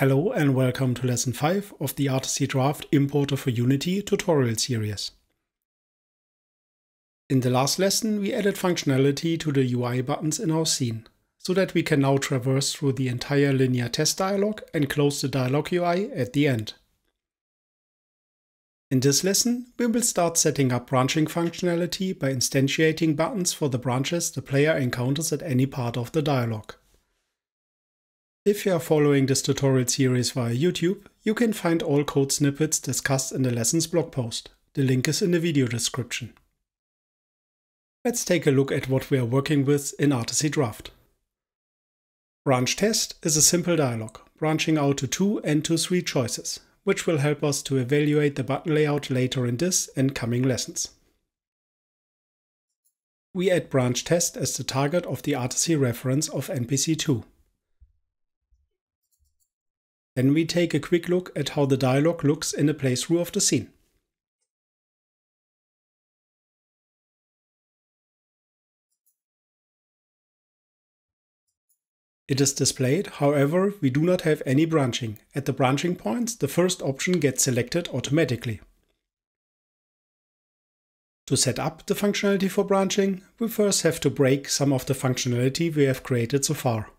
Hello and welcome to lesson 5 of the RTC Draft Importer for Unity tutorial series. In the last lesson we added functionality to the UI buttons in our scene, so that we can now traverse through the entire linear test dialog and close the dialog UI at the end. In this lesson we will start setting up branching functionality by instantiating buttons for the branches the player encounters at any part of the dialog. If you are following this tutorial series via YouTube, you can find all code snippets discussed in the lessons blog post. The link is in the video description. Let's take a look at what we are working with in RTC Draft. Branch test is a simple dialog, branching out to two and to three choices, which will help us to evaluate the button layout later in this and coming lessons. We add branch test as the target of the RTC reference of NPC 2. Then we take a quick look at how the dialogue looks in a playthrough of the scene. It is displayed, however, we do not have any branching. At the branching points, the first option gets selected automatically. To set up the functionality for branching, we first have to break some of the functionality we have created so far.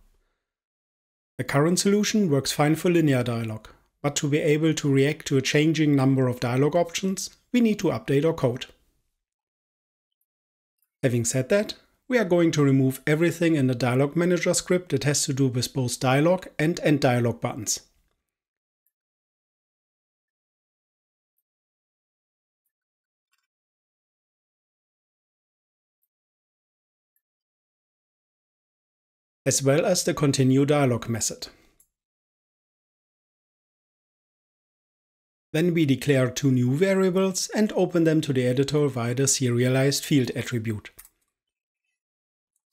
The current solution works fine for linear dialog, but to be able to react to a changing number of dialog options, we need to update our code. Having said that, we are going to remove everything in the dialog manager script that has to do with both dialog and end dialog buttons. as well as the continue dialog method. Then we declare two new variables and open them to the editor via the serialized field attribute.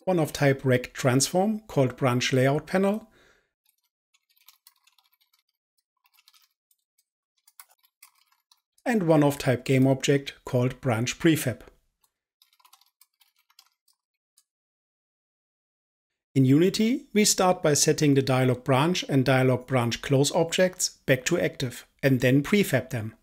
One of type rect transform called branch layout panel and one of type game object called branch prefab. In Unity, we start by setting the dialog branch and dialog branch close objects back to active, and then prefab them.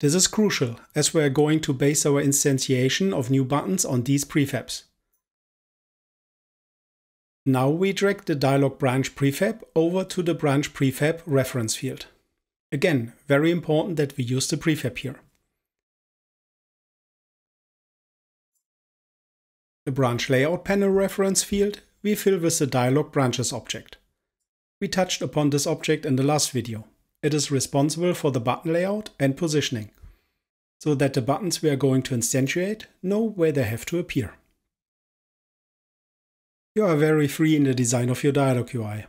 This is crucial, as we are going to base our instantiation of new buttons on these prefabs. Now we drag the dialog branch prefab over to the branch prefab reference field. Again, very important that we use the prefab here. The branch layout panel reference field we fill with the dialog branches object. We touched upon this object in the last video. It is responsible for the button layout and positioning, so that the buttons we are going to instantiate know where they have to appear. You are very free in the design of your dialog UI.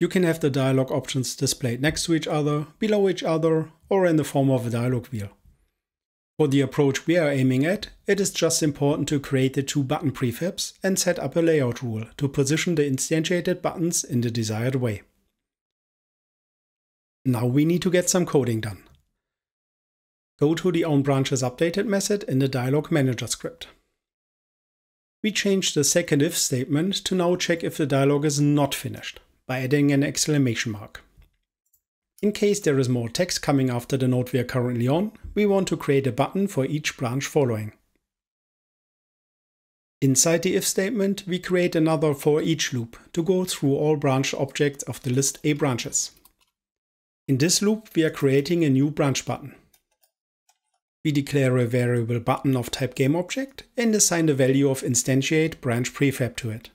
You can have the dialog options displayed next to each other, below each other, or in the form of a dialog wheel. For the approach we are aiming at, it is just important to create the two button prefabs and set up a layout rule to position the instantiated buttons in the desired way. Now we need to get some coding done. Go to the own branches updated method in the dialog manager script. We change the second if statement to now check if the dialog is not finished by adding an exclamation mark. In case there is more text coming after the node we are currently on, we want to create a button for each branch following. Inside the if statement, we create another for each loop to go through all branch objects of the list A branches. In this loop, we are creating a new branch button. We declare a variable button of type GameObject and assign the value of instantiate branch prefab to it.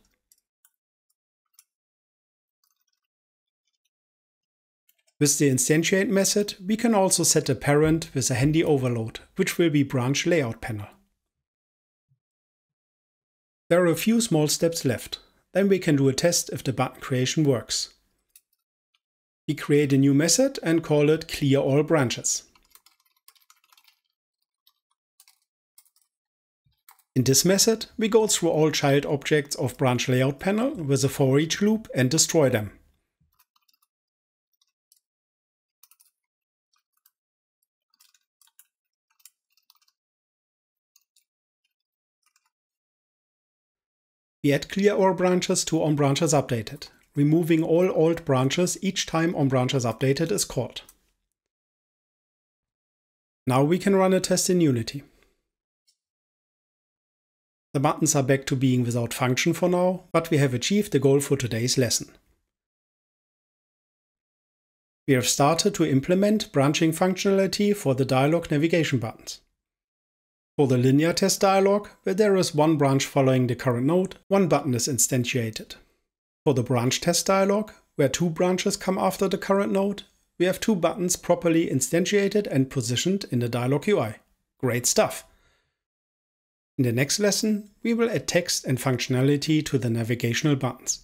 With the instantiate method, we can also set a parent with a handy overload, which will be branch layout panel. There are a few small steps left. Then we can do a test if the button creation works. We create a new method and call it clear all branches. In this method, we go through all child objects of branch layout panel with a for each loop and destroy them. We add clear all branches to on branches updated, removing all old branches each time on branches updated is called. Now we can run a test in Unity. The buttons are back to being without function for now, but we have achieved the goal for today's lesson. We have started to implement branching functionality for the dialog navigation buttons. For the linear test dialog, where there is one branch following the current node, one button is instantiated. For the branch test dialog, where two branches come after the current node, we have two buttons properly instantiated and positioned in the dialog UI. Great stuff! In the next lesson, we will add text and functionality to the navigational buttons.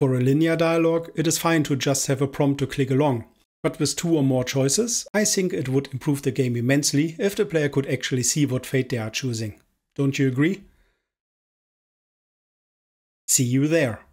For a linear dialog, it is fine to just have a prompt to click along, but with two or more choices, I think it would improve the game immensely if the player could actually see what fate they are choosing. Don't you agree? See you there!